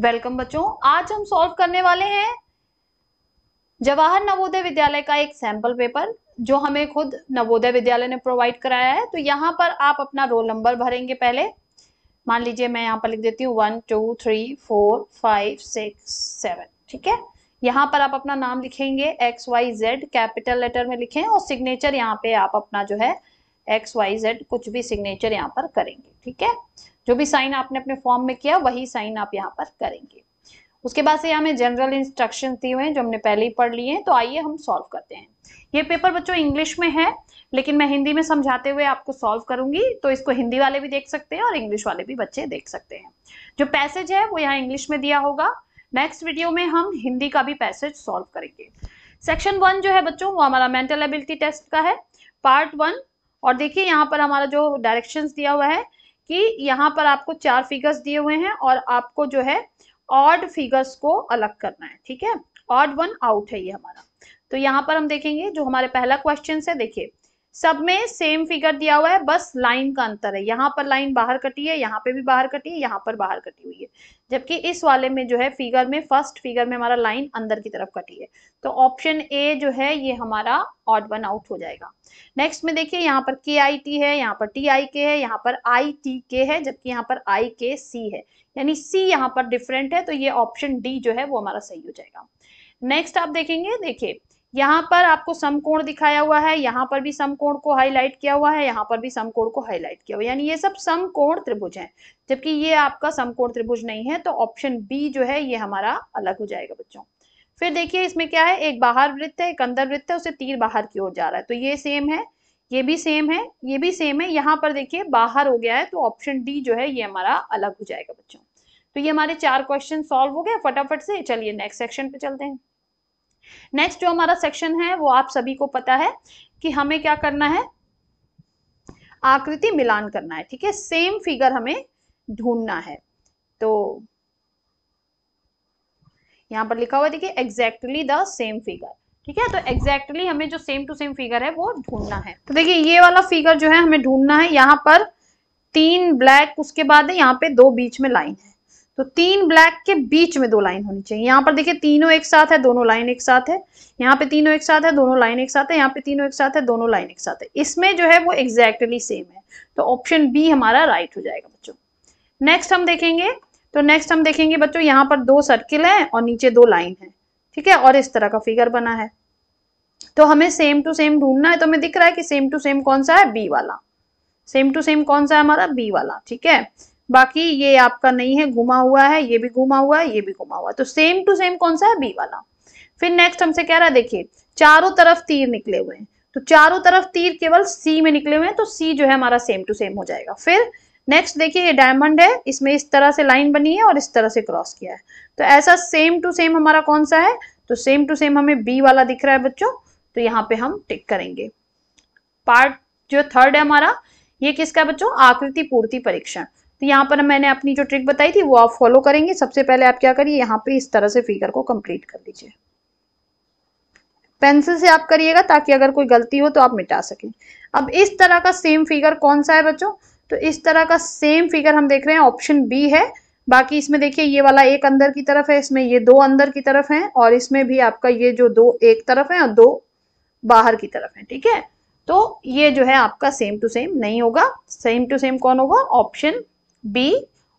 welcome बच्चों आज हम सॉल्व करने वाले हैं जवाहर नवोदय विद्यालय का एक सैंपल पेपर जो हमें खुद नवोदय विद्यालय ने प्रोवाइड कराया है तो यहाँ पर आप अपना रोल नंबर भरेंगे पहले मान लीजिए मैं यहाँ पर लिख देती हूँ one two three four five six seven ठीक है यहाँ पर आप अपना नाम लिखेंगे X Y Z capital letter में लिखें और सिग्नेचर यहाँ पे आप अपना जो है एक्स वाई जेड कुछ भी सिग्नेचर यहाँ पर करेंगे ठीक है जो भी साइन आपने अपने फॉर्म में किया वही साइन आप यहाँ पर करेंगे उसके बाद से हमें जनरल इंस्ट्रक्शन दिए हुए हैं जो हमने पहले ही पढ़ लिए हैं तो आइए हम सॉल्व करते हैं ये पेपर बच्चों इंग्लिश में है लेकिन मैं हिंदी में समझाते हुए आपको सॉल्व करूंगी तो इसको हिंदी वाले भी देख सकते हैं और इंग्लिश वाले भी बच्चे देख सकते हैं जो पैसेज है वो यहाँ इंग्लिश में दिया होगा नेक्स्ट वीडियो में हम हिंदी का भी पैसेज सॉल्व करेंगे सेक्शन वन जो है बच्चों वो हमारा मेंटल एबिलिटी टेस्ट का है पार्ट वन और देखिए यहाँ पर हमारा जो डायरेक्शंस दिया हुआ है कि यहाँ पर आपको चार फिगर्स दिए हुए हैं और आपको जो है ऑड फिगर्स को अलग करना है ठीक है ऑड वन आउट है ये हमारा तो यहाँ पर हम देखेंगे जो हमारे पहला क्वेश्चन है देखिए सब में सेम फिगर दिया हुआ है बस लाइन का अंतर है यहाँ पर लाइन बाहर कटी है यहाँ पे भी बाहर कटी है यहाँ पर बाहर कटी हुई है जबकि इस वाले में जो है फिगर में फर्स्ट फिगर में हमारा लाइन अंदर की तरफ कटी है तो ऑप्शन ए जो है ये हमारा ऑड वन आउट हो जाएगा नेक्स्ट में देखिए यहाँ पर के आई टी है यहाँ पर टी आई के है यहाँ पर आई टी के है जबकि यहाँ पर आई के सी है यानी सी यहाँ पर डिफरेंट है तो ये ऑप्शन डी जो है वो हमारा सही हो जाएगा नेक्स्ट आप देखेंगे देखिए यहाँ पर आपको समकोण दिखाया हुआ है यहाँ पर भी समकोण को हाईलाइट किया हुआ है यहाँ पर भी समकोण को हाईलाइट किया हुआ है यानी ये सब समकोण त्रिभुज हैं जबकि ये आपका समकोण त्रिभुज नहीं है तो ऑप्शन बी जो है ये हमारा अलग हो जाएगा बच्चों फिर देखिए इसमें क्या है एक बाहर वृत्त है एक अंदर वृत्त है उसे तीर बाहर की ओर जा रहा है तो ये सेम है ये भी सेम है ये भी सेम है यहाँ पर देखिए बाहर हो गया है तो ऑप्शन डी जो है ये हमारा अलग हो जाएगा बच्चों तो ये हमारे चार क्वेश्चन सॉल्व हो गए फटाफट से चलिए नेक्स्ट सेक्शन पे चलते हैं नेक्स्ट जो हमारा सेक्शन है वो आप सभी को पता है कि हमें क्या करना है आकृति मिलान करना है ठीक है सेम फिगर हमें ढूंढना है तो यहां पर लिखा हुआ देखिए एग्जैक्टली द सेम फिगर ठीक है तो एग्जैक्टली exactly हमें जो सेम टू सेम फिगर है वो ढूंढना है तो देखिए ये वाला फिगर जो है हमें ढूंढना है यहाँ पर तीन ब्लैक उसके बाद है यहाँ पे दो बीच में लाइन है तो तीन ब्लैक के बीच में दो लाइन होनी चाहिए यहाँ पर देखिए तीनों एक साथ है दोनों लाइन एक साथ है यहाँ पे तीनों एक साथ है दोनों लाइन एक साथ है यहाँ पे तीनों एक साथ है दोनों लाइन एक साथ है इसमें जो है वो एग्जैक्टली सेम है तो ऑप्शन बी हमारा राइट हो जाएगा बच्चों नेक्स्ट हम देखेंगे तो नेक्स्ट हम देखेंगे बच्चों यहाँ पर दो सर्किल है और नीचे दो लाइन है ठीक है और इस तरह का फिगर बना है तो हमें सेम टू सेम ढूंढना है तो हमें दिख रहा है कि सेम टू सेम कौन सा है बी वाला सेम टू सेम कौन सा है हमारा बी वाला ठीक है बाकी ये आपका नहीं है घुमा हुआ है ये भी घुमा हुआ है ये भी घुमा हुआ है तो सेम टू सेम कौन सा है बी वाला फिर नेक्स्ट हमसे कह रहा है देखिए चारों तरफ तीर निकले हुए हैं तो चारों तरफ तीर केवल सी में निकले हुए हैं तो सी जो है हमारा सेम टू सेम हो जाएगा फिर नेक्स्ट देखिए ये डायमंड है इसमें इस तरह से लाइन बनी है और इस तरह से क्रॉस किया है तो ऐसा सेम टू सेम हमारा कौन सा है तो सेम टू सेम हमें बी वाला दिख रहा है बच्चों तो यहाँ पे हम टिक करेंगे पार्ट जो थर्ड है हमारा ये किसका बच्चों आकृति पूर्ति परीक्षण तो यहाँ पर मैंने अपनी जो ट्रिक बताई थी वो आप फॉलो करेंगे सबसे पहले आप क्या करिए यहाँ पे इस तरह से फिगर को कंप्लीट कर लीजिए पेंसिल से आप करिएगा ताकि अगर कोई गलती हो तो आप मिटा सकें अब इस तरह का सेम फिगर कौन सा है बच्चों तो इस तरह का सेम फिगर हम देख रहे हैं ऑप्शन बी है बाकी इसमें देखिए ये वाला एक अंदर की तरफ है इसमें ये दो अंदर की तरफ है और इसमें भी आपका ये जो दो एक तरफ है और दो बाहर की तरफ है ठीक है तो ये जो है आपका सेम टू सेम नहीं होगा सेम टू सेम कौन होगा ऑप्शन बी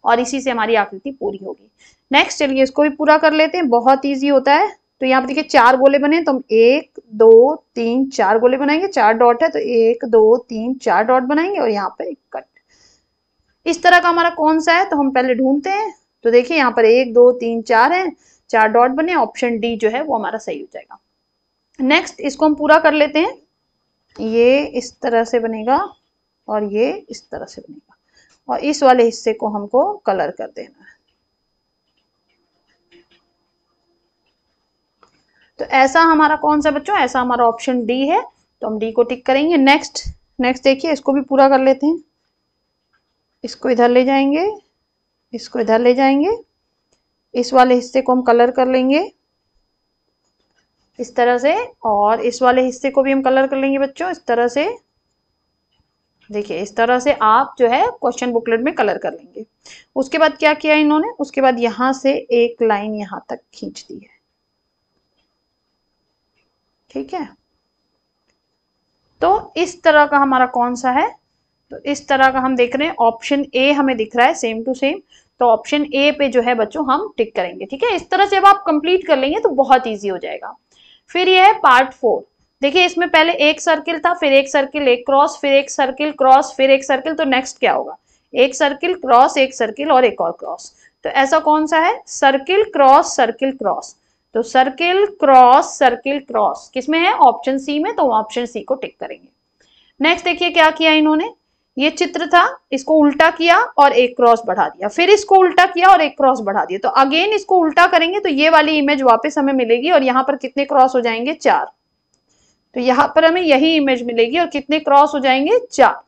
और इसी से हमारी आकृति पूरी होगी नेक्स्ट चलिए इसको भी पूरा कर लेते हैं बहुत ईजी होता है तो यहाँ पर देखिए चार गोले बने तो हम एक दो तीन चार गोले बनाएंगे चार डॉट है तो एक दो तीन चार डॉट बनाएंगे और यहाँ पर एक कट इस तरह का हमारा कौन सा है तो हम पहले ढूंढते हैं तो देखिए यहाँ पर एक दो तीन चार है चार डॉट बने ऑप्शन डी जो है वो हमारा सही हो जाएगा नेक्स्ट इसको हम पूरा कर लेते हैं ये इस तरह से बनेगा और ये इस तरह से बनेगा और इस वाले हिस्से को हमको कलर कर देना है तो ऐसा हमारा कौन सा बच्चों ऐसा हमारा ऑप्शन डी है तो हम डी को टिक करेंगे नेक्स्ट नेक्स्ट देखिए इसको भी पूरा कर लेते हैं इसको इधर ले जाएंगे इसको इधर ले जाएंगे इस वाले हिस्से को हम कलर कर लेंगे इस तरह से और इस वाले हिस्से को भी हम कलर कर लेंगे बच्चों इस तरह से देखिए इस तरह से आप जो है क्वेश्चन बुकलेट में कलर कर लेंगे उसके बाद क्या किया इन्होंने उसके बाद यहां से एक लाइन यहाँ तक खींच दी है ठीक है तो इस तरह का हमारा कौन सा है तो इस तरह का हम देख रहे हैं ऑप्शन ए हमें दिख रहा है सेम टू सेम तो ऑप्शन ए पे जो है बच्चों हम टिक करेंगे ठीक है इस तरह से जब आप कंप्लीट कर लेंगे तो बहुत ईजी हो जाएगा फिर यह है पार्ट फोर देखिए इसमें पहले एक सर्किल था फिर एक सर्किल एक क्रॉस फिर एक सर्किल क्रॉस फिर एक सर्किल तो नेक्स्ट क्या होगा एक सर्किल क्रॉस एक सर्किल और एक और क्रॉस तो ऐसा कौन सा है सर्किल क्रॉस सर्किल क्रॉस तो सर्किल क्रॉस सर्किल क्रॉस किसमें है ऑप्शन सी में तो ऑप्शन सी को टिक करेंगे नेक्स्ट देखिए क्या किया इन्होंने ये चित्र था इसको उल्टा किया और एक क्रॉस बढ़ा दिया फिर इसको उल्टा किया और एक क्रॉस बढ़ा दिया तो अगेन इसको उल्टा करेंगे तो ये वाली इमेज वापस हमें मिलेगी और यहाँ पर कितने क्रॉस हो जाएंगे चार तो यहाँ पर हमें यही इमेज मिलेगी और कितने क्रॉस हो जाएंगे चार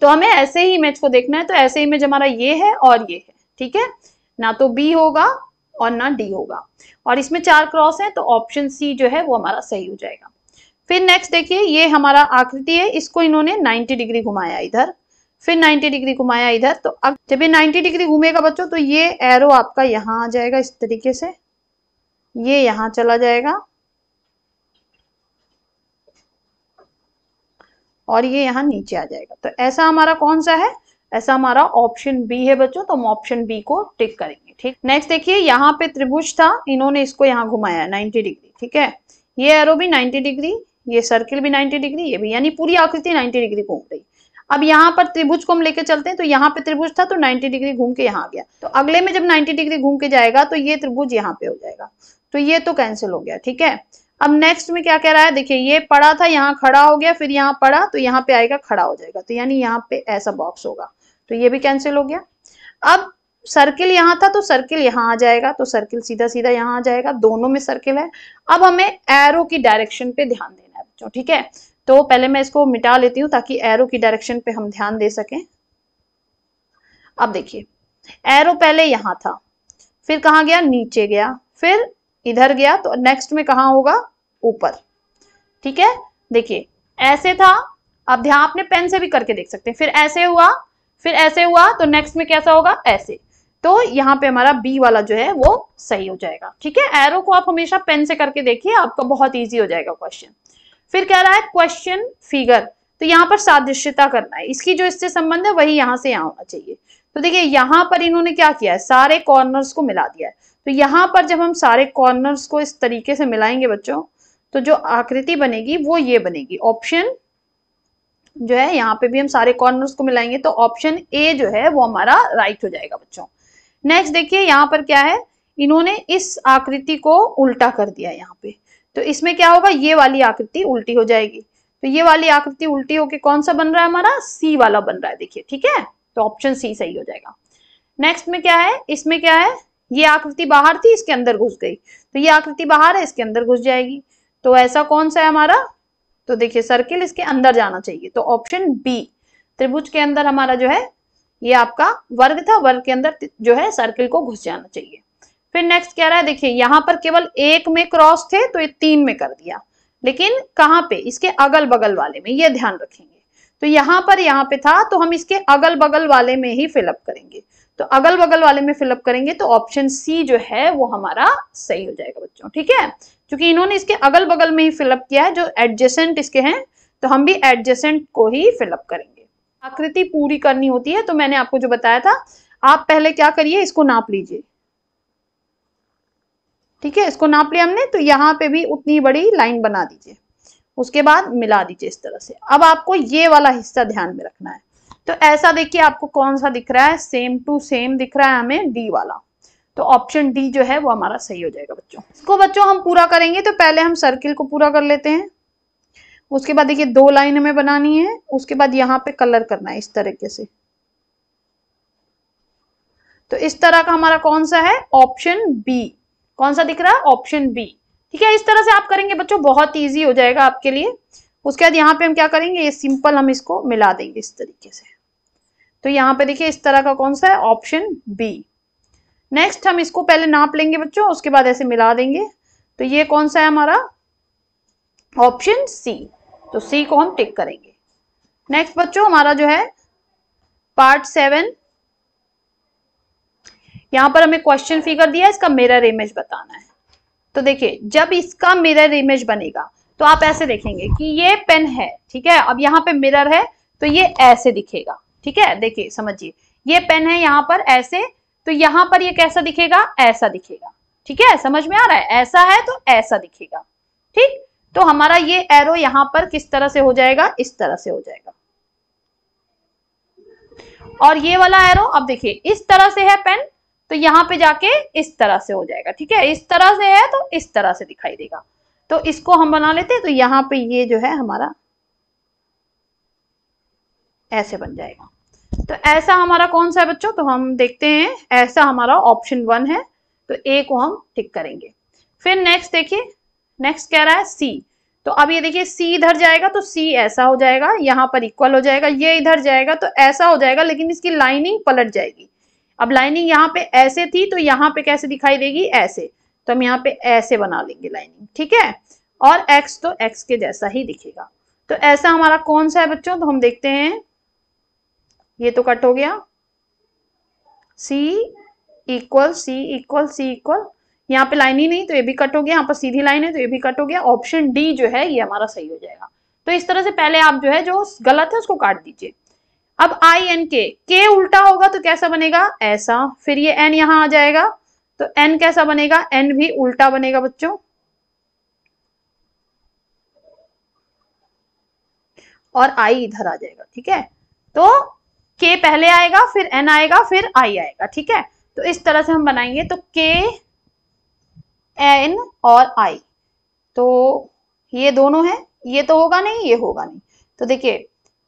तो हमें ऐसे ही इमेज को देखना है तो ऐसे इमेज हमारा ये है और ये है ठीक है ना तो बी होगा और ना डी होगा और इसमें चार क्रॉस है तो ऑप्शन सी जो है वो हमारा सही हो जाएगा फिर नेक्स्ट देखिए ये हमारा आकृति है इसको इन्होंने 90 डिग्री घुमाया इधर फिर 90 डिग्री घुमाया इधर तो अब जब ये 90 डिग्री घूमेगा बच्चों तो ये एरो आपका यहाँ आ जाएगा इस तरीके से ये यहाँ चला जाएगा और ये यहाँ नीचे आ जाएगा तो ऐसा हमारा कौन सा है ऐसा हमारा ऑप्शन बी है बच्चों तो हम ऑप्शन बी को टिक करेंगे ठीक नेक्स्ट देखिए यहाँ पे त्रिभुज था इन्होंने इसको यहाँ घुमाया 90 डिग्री ठीक है ये एरो भी 90 डिग्री ये सर्किल भी 90 डिग्री ये भी यानी पूरी आकृति 90 डिग्री घूम गई अब यहाँ पर त्रिभुज को हम लेके चलते हैं तो यहाँ पे त्रिभुज था तो 90 डिग्री घूम के यहाँ आ गया तो अगले में जब 90 डिग्री घूम के जाएगा तो ये त्रिभुज यहाँ पे हो जाएगा तो ये तो कैंसिल हो गया ठीक है अब नेक्स्ट में क्या कह रहा है देखिए ये पड़ा था यहाँ खड़ा हो गया फिर यहाँ पड़ा तो यहाँ पे आएगा खड़ा हो जाएगा तो यानी यहाँ पे ऐसा बॉक्स होगा तो ये भी कैंसिल हो गया अब सर्किल यहाँ था तो सर्किल यहाँ आ जाएगा तो सर्किल सीधा सीधा यहाँ आ जाएगा दोनों में सर्किल है अब हमें एरो की डायरेक्शन पे ध्यान देना है बच्चों ठीक है तो पहले मैं इसको मिटा लेती हूँ ताकि एरो की डायरेक्शन पे हम ध्यान दे सकें अब देखिए एरो पहले यहाँ था फिर कहाँ गया नीचे गया फिर इधर गया तो नेक्स्ट में कहा होगा ऊपर ठीक है देखिए ऐसे था अब ध्यान आपने पेन से भी करके देख सकते हैं फिर ऐसे हुआ फिर ऐसे हुआ तो नेक्स्ट में कैसा होगा ऐसे तो यहाँ पे हमारा बी वाला जो है वो सही हो जाएगा ठीक है एरो को आप हमेशा पेन से करके देखिए आपका बहुत ईजी हो जाएगा क्वेश्चन फिर कह रहा है क्वेश्चन फिगर तो यहाँ पर सादृश्यता करना है इसकी जो इससे संबंध है वही यहाँ से यहाँ होना चाहिए तो देखिए यहां पर इन्होंने क्या किया है सारे कॉर्नर्स को मिला दिया है तो यहाँ पर जब हम सारे कॉर्नर्स को इस तरीके से मिलाएंगे बच्चों तो जो आकृति बनेगी वो ये बनेगी ऑप्शन जो है यहाँ पे भी हम सारे कॉर्नर्स को मिलाएंगे तो ऑप्शन ए जो है वो हमारा राइट हो जाएगा बच्चों नेक्स्ट देखिए यहाँ पर क्या है इन्होंने इस आकृति को उल्टा कर दिया यहाँ पे तो इसमें क्या होगा ये वाली आकृति उल्टी हो जाएगी तो ये वाली आकृति उल्टी होके कौन सा बन रहा है हमारा सी वाला बन रहा है देखिए ठीक है तो ऑप्शन सी सही हो जाएगा नेक्स्ट में क्या है इसमें क्या है ये आकृति बाहर थी इसके अंदर घुस गई तो ये आकृति बाहर है इसके अंदर घुस जाएगी तो ऐसा कौन सा है हमारा तो देखिए सर्किल इसके अंदर जाना चाहिए तो ऑप्शन बी त्रिभुज के अंदर हमारा जो है ये आपका वर्ग था वर्ग के अंदर जो है सर्किल को घुस जाना चाहिए फिर नेक्स्ट क्या रहा है देखिए यहाँ पर केवल एक में क्रॉस थे तो ये तीन में कर दिया लेकिन कहाँ पे इसके अगल बगल वाले में ये ध्यान रखेंगे तो यहां पर यहाँ पे था तो हम इसके अगल बगल वाले में ही फिलअप करेंगे तो अगल बगल वाले में फिलअप करेंगे तो ऑप्शन सी जो है वो हमारा सही हो जाएगा बच्चों ठीक है क्योंकि इन्होंने इसके अगल बगल में ही फिलअप किया है जो एडजेसेंट इसके हैं तो हम भी एडजेसेंट को ही फिलअप करेंगे आकृति पूरी करनी होती है तो मैंने आपको जो बताया था आप पहले क्या करिए इसको नाप लीजिए ठीक है इसको नाप लिया हमने तो यहाँ पे भी उतनी बड़ी लाइन बना दीजिए उसके बाद मिला दीजिए इस तरह से अब आपको ये वाला हिस्सा ध्यान में रखना है तो ऐसा देखिए आपको कौन सा दिख रहा है सेम टू सेम दिख रहा है हमें डी वाला तो ऑप्शन डी जो है वो हमारा सही हो जाएगा बच्चों इसको बच्चों हम पूरा करेंगे तो पहले हम सर्किल को पूरा कर लेते हैं उसके बाद देखिए दो लाइन हमें बनानी है उसके बाद यहाँ पे कलर करना है इस तरीके से तो इस तरह का हमारा कौन सा है ऑप्शन बी कौन सा दिख रहा है ऑप्शन बी ठीक है इस तरह से आप करेंगे बच्चों बहुत ईजी हो जाएगा आपके लिए उसके बाद यहाँ पे हम क्या करेंगे ये सिंपल हम इसको मिला देंगे इस तरीके से तो यहाँ पे देखिए इस तरह का कौन सा है ऑप्शन बी नेक्स्ट हम इसको पहले नाप लेंगे बच्चों उसके बाद ऐसे मिला देंगे तो ये कौन सा है हमारा ऑप्शन सी तो सी को हम टिक करेंगे नेक्स्ट बच्चों हमारा जो है पार्ट सेवन यहां पर हमें क्वेश्चन फिगर दिया है इसका मिरर इमेज बताना है तो देखिए जब इसका मिरर इमेज बनेगा तो आप ऐसे देखेंगे कि ये पेन है ठीक है अब यहाँ पे मिरर है तो ये ऐसे दिखेगा ठीक है देखिए समझिए ये पेन है यहाँ पर ऐसे तो यहाँ पर ये कैसा दिखेगा ऐसा दिखेगा ठीक है समझ में आ रहा है ऐसा है तो ऐसा दिखेगा ठीक तो हमारा ये एरो यहाँ पर किस तरह से हो जाएगा इस तरह से हो जाएगा और ये वाला एरो अब देखिए इस तरह से है पेन तो यहाँ पे जाके इस तरह से हो जाएगा ठीक है इस तरह से है तो इस तरह से दिखाई देगा तो इसको हम बना लेते हैं तो यहाँ पे ये जो है हमारा ऐसे बन जाएगा तो ऐसा हमारा कौन सा है बच्चों तो हम देखते हैं ऐसा हमारा ऑप्शन वन है तो ए को हम टिक करेंगे फिर नेक्स्ट देखिए नेक्स्ट कह रहा है सी तो अब ये देखिए सी इधर जाएगा तो सी ऐसा हो जाएगा यहाँ पर इक्वल हो जाएगा ये इधर जाएगा तो ऐसा हो जाएगा लेकिन इसकी लाइनिंग पलट जाएगी अब लाइनिंग यहाँ पे ऐसे थी तो यहाँ पे कैसे दिखाई देगी ऐसे तो हम यहाँ पे ऐसे बना लेंगे लाइनिंग ठीक है और एक्स तो एक्स के जैसा ही दिखेगा तो ऐसा हमारा कौन सा है बच्चों तो हम देखते हैं ये तो कट हो गया C equal C equal C equal यहाँ पे लाइन ही नहीं तो ये भी कट हो गया यहाँ पर सीधी लाइन है तो ये भी कट हो गया ऑप्शन डी जो है ये हमारा सही हो जाएगा तो इस तरह से पहले आप जो है जो गलत है उसको काट दीजिए अब आई एन के के उल्टा होगा तो कैसा बनेगा ऐसा फिर ये एन यहां आ जाएगा तो एन कैसा बनेगा एन भी उल्टा बनेगा बच्चों और आई इधर आ जाएगा ठीक है तो के पहले आएगा फिर एन आएगा फिर आई आएगा ठीक है तो इस तरह से हम बनाएंगे तो के एन और आई तो ये दोनों है ये तो होगा नहीं ये होगा नहीं तो देखिए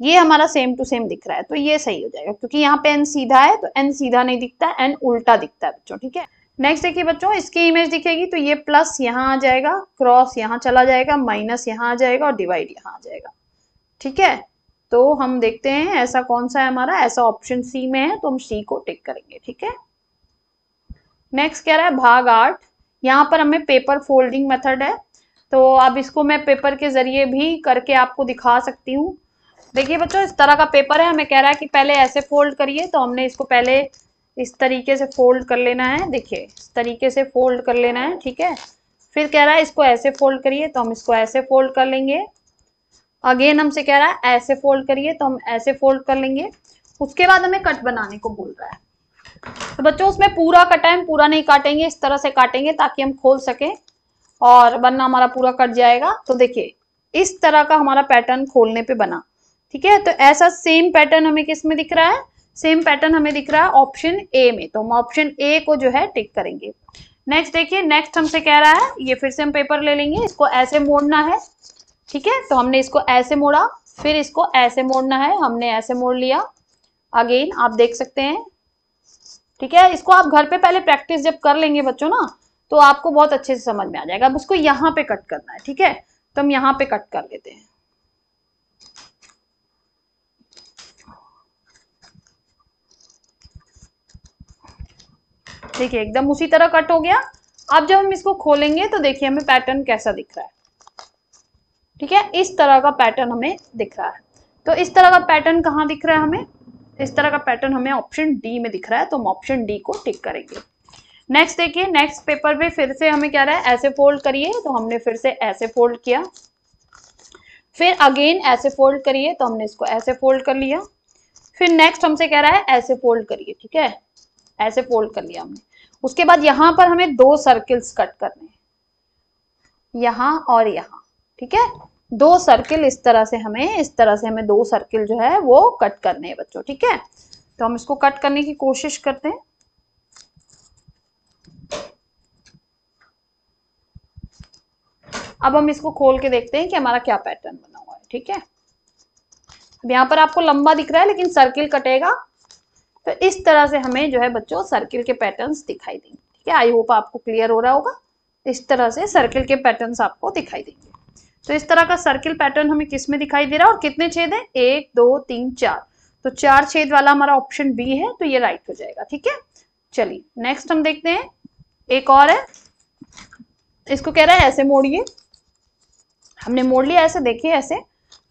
ये हमारा सेम टू सेम दिख रहा है तो ये सही हो जाएगा क्योंकि यहाँ पे एन सीधा है तो एन सीधा नहीं दिखता एन उल्टा दिखता है बच्चों ठीक है नेक्स्ट देखिए बच्चों इसकी इमेज दिखेगी तो ये प्लस यहाँ आ जाएगा क्रॉस यहाँ चला जाएगा माइनस यहाँ आ जाएगा और डिवाइड यहाँ आ जाएगा ठीक है तो हम देखते हैं ऐसा कौन सा है हमारा ऐसा ऑप्शन सी में है तो हम सी को टिक करेंगे ठीक है नेक्स्ट कह रहा है भाग आठ यहाँ पर हमें पेपर फोल्डिंग मेथड है तो अब इसको मैं पेपर के जरिए भी करके आपको दिखा सकती हूँ देखिए बच्चों इस तरह का पेपर है हमें कह रहा है कि पहले ऐसे फोल्ड करिए तो हमने इसको पहले इस तरीके से फोल्ड कर लेना है देखिए इस तरीके से फोल्ड कर लेना है ठीक है फिर कह रहा है इसको ऐसे फोल्ड करिए तो हम इसको ऐसे फोल्ड कर लेंगे अगेन हमसे कह रहा है ऐसे फोल्ड करिए तो हम ऐसे फोल्ड कर लेंगे उसके बाद हमें कट बनाने को बोल रहा है तो बच्चों उसमें पूरा कटा है पूरा नहीं काटेंगे इस तरह से काटेंगे ताकि हम खोल सकें और बनना हमारा पूरा कट जाएगा तो देखिए इस तरह का हमारा पैटर्न खोलने पे बना ठीक है तो ऐसा सेम पैटर्न हमें किस में दिख रहा है सेम पैटर्न हमें दिख रहा है ऑप्शन ए में तो हम ऑप्शन ए को जो है टिक करेंगे नेक्स्ट देखिए नेक्स्ट हमसे कह रहा है ये फिर से हम पेपर ले लेंगे इसको ऐसे मोड़ना है ठीक है तो हमने इसको ऐसे मोड़ा फिर इसको ऐसे मोड़ना है हमने ऐसे मोड़ लिया अगेन आप देख सकते हैं ठीक है इसको आप घर पे पहले प्रैक्टिस जब कर लेंगे बच्चों ना तो आपको बहुत अच्छे से समझ में आ जाएगा अब उसको यहाँ पे कट करना है ठीक है तो हम यहाँ पे कट कर लेते हैं देखिए एकदम उसी तरह कट हो गया अब जब हम इसको खोलेंगे तो देखिए हमें पैटर्न कैसा दिख रहा है ठीक है इस तरह का पैटर्न हमें दिख रहा है तो इस तरह का पैटर्न कहाँ दिख रहा है हमें इस तरह का पैटर्न हमें ऑप्शन डी में दिख रहा है तो हम ऑप्शन डी को टिक करेंगे नेक्स्ट देखिए नेक्स्ट पेपर में फिर से हमें क्या रहा है ऐसे फोल्ड करिए तो हमने फिर से ऐसे फोल्ड किया फिर अगेन ऐसे फोल्ड करिए तो हमने इसको ऐसे फोल्ड कर लिया फिर नेक्स्ट हमसे कह रहा है ऐसे फोल्ड करिए ठीक है ऐसे फोल्ड कर लिया हमने उसके बाद यहां पर हमें दो सर्किल्स कट करने हैं यहां और यहां ठीक है दो सर्किल इस तरह से हमें इस तरह से हमें दो सर्किल जो है वो कट करने हैं बच्चों ठीक है तो हम इसको कट करने की कोशिश करते हैं अब हम इसको खोल के देखते हैं कि हमारा क्या पैटर्न बना हुआ है ठीक है अब यहां पर आपको लंबा दिख रहा है लेकिन सर्किल कटेगा तो इस तरह से हमें जो है बच्चों सर्किल के पैटर्न्स दिखाई देंगे ठीक है आई होप आपको क्लियर हो रहा होगा इस तरह से सर्किल के पैटर्न्स आपको दिखाई देंगे तो इस तरह का सर्किल पैटर्न हमें किस में दिखाई दे रहा है और कितने छेद है एक दो तीन चार तो चार छेद वाला हमारा ऑप्शन बी है तो ये राइट हो जाएगा ठीक है चलिए नेक्स्ट हम देखते हैं एक और है इसको कह रहा है ऐसे मोड़िए हमने मोड़ लिया ऐसे देखिए ऐसे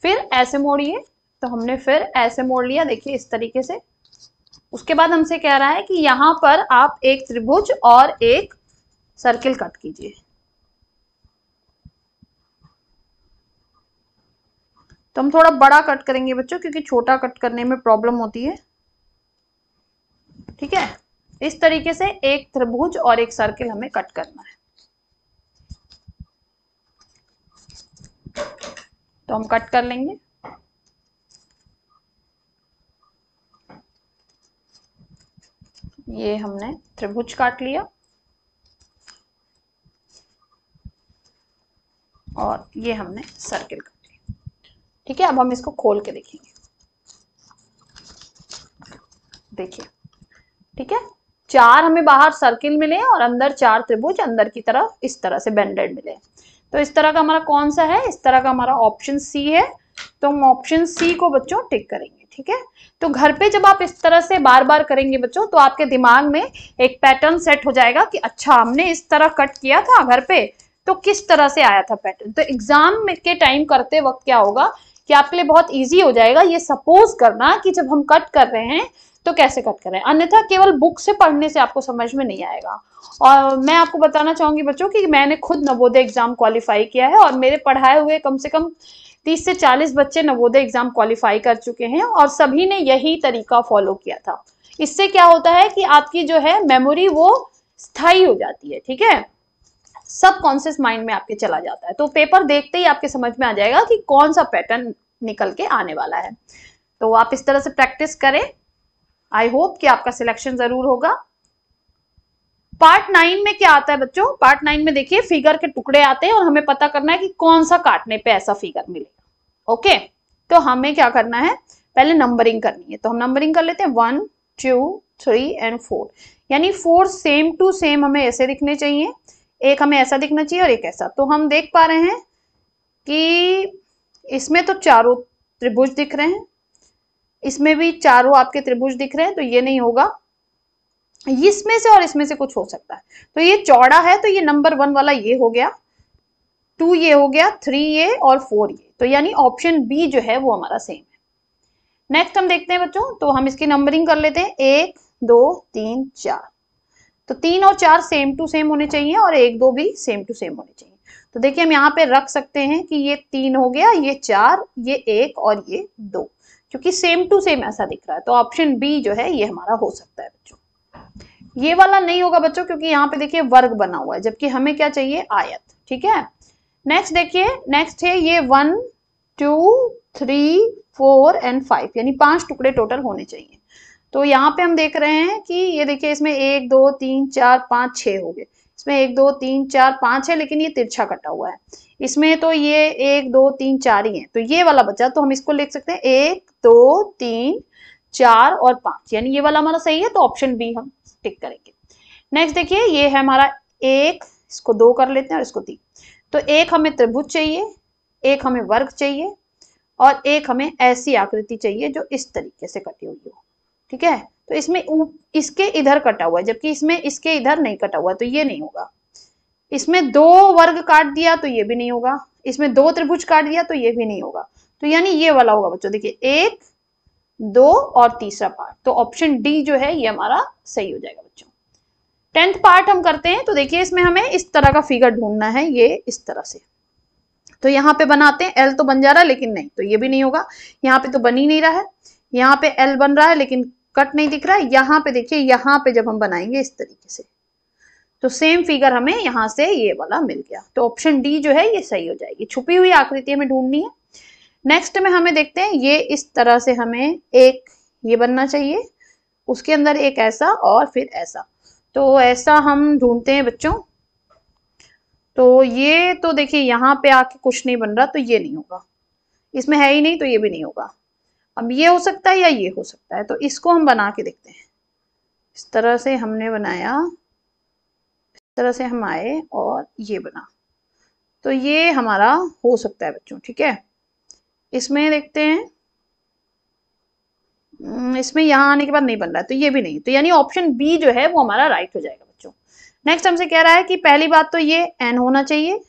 फिर ऐसे मोड़िए तो हमने फिर ऐसे मोड़ लिया देखिए इस तरीके से उसके बाद हमसे कह रहा है कि यहां पर आप एक त्रिभुज और एक सर्किल कट कीजिए तो हम थोड़ा बड़ा कट करेंगे बच्चों क्योंकि छोटा कट करने में प्रॉब्लम होती है ठीक है इस तरीके से एक त्रिभुज और एक सर्किल हमें कट करना है तो हम कट कर लेंगे ये हमने त्रिभुज काट लिया और ये हमने सर्किल काट लिया ठीक है अब हम इसको खोल के देखेंगे देखिए ठीक है चार हमें बाहर सर्किल मिले और अंदर चार त्रिभुज अंदर की तरफ इस तरह से बेंडेड मिले तो इस तरह का हमारा कौन सा है इस तरह का हमारा ऑप्शन सी है तो हम ऑप्शन सी को बच्चों टिक करेंगे ठीक है तो घर पे जब आप इस तरह से बार बार करेंगे बच्चों तो आपके दिमाग में एक पैटर्न सेट हो जाएगा कि अच्छा हमने इस तरह कट किया था घर पे तो किस तरह से आया था पैटर्न तो एग्जाम के टाइम करते वक्त क्या होगा कि आपके लिए बहुत इजी हो जाएगा ये सपोज करना कि जब हम कट कर रहे हैं तो कैसे कट करें अन्यथा केवल बुक से पढ़ने से आपको समझ में नहीं आएगा और मैं आपको बताना चाहूंगी बच्चों कि मैंने खुद नवोदय एग्जाम क्वालिफाई किया है और मेरे पढ़ाए हुए कम से कम तीस से चालीस बच्चे नवोदय एग्जाम क्वालिफाई कर चुके हैं और सभी ने यही तरीका फॉलो किया था इससे क्या होता है कि आपकी जो है मेमोरी वो स्थायी हो जाती है ठीक है सब कॉन्सियस माइंड में आपके चला जाता है तो पेपर देखते ही आपके समझ में आ जाएगा कि कौन सा पैटर्न निकल के आने वाला है तो आप इस तरह से प्रैक्टिस करें आई होप कि आपका सिलेक्शन जरूर होगा पार्ट नाइन में क्या आता है बच्चों पार्ट नाइन में देखिए फिगर के टुकड़े आते हैं और हमें पता करना है कि कौन सा काटने पे ऐसा फिगर मिलेगा ओके तो हमें क्या करना है पहले नंबरिंग करनी है तो हम नंबरिंग कर लेते हैं one two three and four यानी फोर सेम टू सेम हमें ऐसे दिखने चाहिए एक हमें ऐसा दिखना चाहिए और एक ऐसा तो हम देख पा रहे हैं कि इसमें तो चारों त्रिभुज दिख रहे हैं इसमें भी चारों आपके त्रिभुज दिख रहे हैं तो ये नहीं होगा इसमें से और इसमें से कुछ हो सकता है तो ये चौड़ा है तो ये नंबर वन वाला ये हो गया टू ये हो गया थ्री ये और फोर ये तो यानी ऑप्शन बी जो है वो हमारा सेम है नेक्स्ट हम देखते हैं बच्चों तो हम इसकी नंबरिंग कर लेते हैं एक दो तीन चार तो तीन और चार सेम टू सेम होने चाहिए और एक दो भी सेम टू सेम होने चाहिए तो देखिए हम यहाँ पे रख सकते हैं कि ये तीन हो गया ये चार ये एक और ये दो क्योंकि सेम टू सेम ऐसा दिख रहा है तो ऑप्शन बी जो है ये हमारा हो सकता है बच्चों ये वाला नहीं होगा बच्चों क्योंकि यहाँ पे देखिए वर्ग बना हुआ है जबकि हमें क्या चाहिए आयत ठीक है नेक्स्ट देखिए नेक्स्ट है ये one two three four and five यानी पांच टुकड़े टोटल होने चाहिए तो यहाँ पे हम देख रहे हैं कि ये देखिए इसमें एक दो तीन चार पांच छह हो गए इसमें एक दो तीन चार पांच है लेकिन ये तिरछा कटा हुआ है इसमें तो ये एक दो तीन चार ही है तो ये वाला बच्चा तो हम इसको लिख सकते हैं एक दो तीन चार और पांच यानी ये वाला हमारा सही है तो ऑप्शन बी हम टिक करेंगे नेक्स्ट देखिए ये है हमारा एक इसको दो कर लेते हैं और इसको तीन तो एक हमें त्रिभुज चाहिए एक हमें वर्ग चाहिए और एक हमें ऐसी आकृति चाहिए जो इस तरीके से कटी हुई हो ठीक है तो इसमें इसके इधर कटा हुआ है जबकि इसमें इसके इधर नहीं कटा हुआ तो ये नहीं होगा इसमें दो वर्ग काट दिया तो ये भी नहीं होगा इसमें दो त्रिभुज काट दिया तो ये भी नहीं होगा तो यानी ये वाला होगा बच्चों देखिए एक दो और तीसरा पार्ट तो ऑप्शन डी जो है ये हमारा सही हो जाएगा बच्चों टेंथ पार्ट हम करते हैं तो देखिए इसमें हमें इस तरह का फिगर ढूंढना है ये इस तरह से तो यहाँ पे बनाते हैं एल तो बन जा रहा है लेकिन नहीं तो ये भी नहीं होगा यहाँ पे तो बन ही नहीं रहा है यहाँ पे एल बन रहा है लेकिन कट नहीं दिख रहा है यहाँ पे देखिए यहाँ पे जब हम बनाएंगे इस तरीके से तो सेम फिगर हमें यहाँ से ये वाला मिल गया तो ऑप्शन डी जो है ये सही हो जाएगी छुपी हुई आकृति हमें ढूंढनी है नेक्स्ट में हमें देखते हैं ये इस तरह से हमें एक ये बनना चाहिए उसके अंदर एक ऐसा और फिर ऐसा तो ऐसा हम ढूंढते हैं बच्चों तो ये तो देखिए यहाँ पे आके कुछ नहीं बन रहा तो ये नहीं होगा इसमें है ही नहीं तो ये भी नहीं होगा अब ये हो सकता है या ये हो सकता है तो इसको हम बना के देखते हैं इस तरह से हमने बनाया इस तरह से हम आए और ये बना तो ये हमारा हो सकता है बच्चों ठीक है इसमें देखते हैं हम्म, इसमें यहां आने के बाद नहीं बन रहा है तो ये भी नहीं तो यानी ऑप्शन बी जो है वो हमारा राइट हो जाएगा बच्चों नेक्स्ट हमसे कह रहा है कि पहली बात तो ये एन होना चाहिए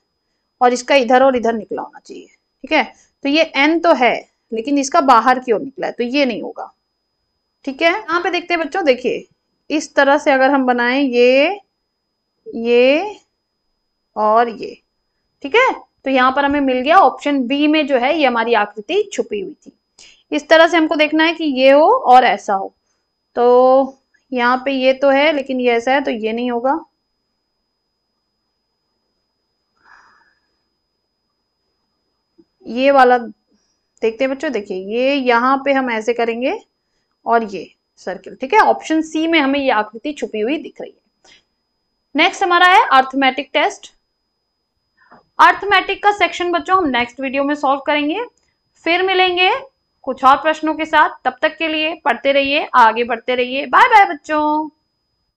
और इसका इधर और इधर निकला होना चाहिए ठीक है तो ये एन तो है लेकिन इसका बाहर की ओर निकला है तो ये नहीं होगा ठीक है यहां पे देखते हैं बच्चों देखिए इस तरह से अगर हम बनाएं ये ये और ये ठीक है तो यहाँ पर हमें मिल गया ऑप्शन बी में जो है ये हमारी आकृति छुपी हुई थी इस तरह से हमको देखना है कि ये हो और ऐसा हो तो यहाँ पे ये तो है लेकिन ये ऐसा है तो ये नहीं होगा ये वाला देखते हैं बच्चों देखिए ये यहाँ पे हम ऐसे करेंगे और ये सर्किल ठीक है ऑप्शन सी में हमें ये आकृति छुपी हुई दिख रही है नेक्स्ट हमारा है अर्थमेटिक टेस्ट अर्थमेटिक का सेक्शन बच्चों हम नेक्स्ट वीडियो में सॉल्व करेंगे फिर मिलेंगे कुछ और प्रश्नों के साथ तब तक के लिए पढ़ते रहिए आगे बढ़ते रहिए बाय बाय बच्चों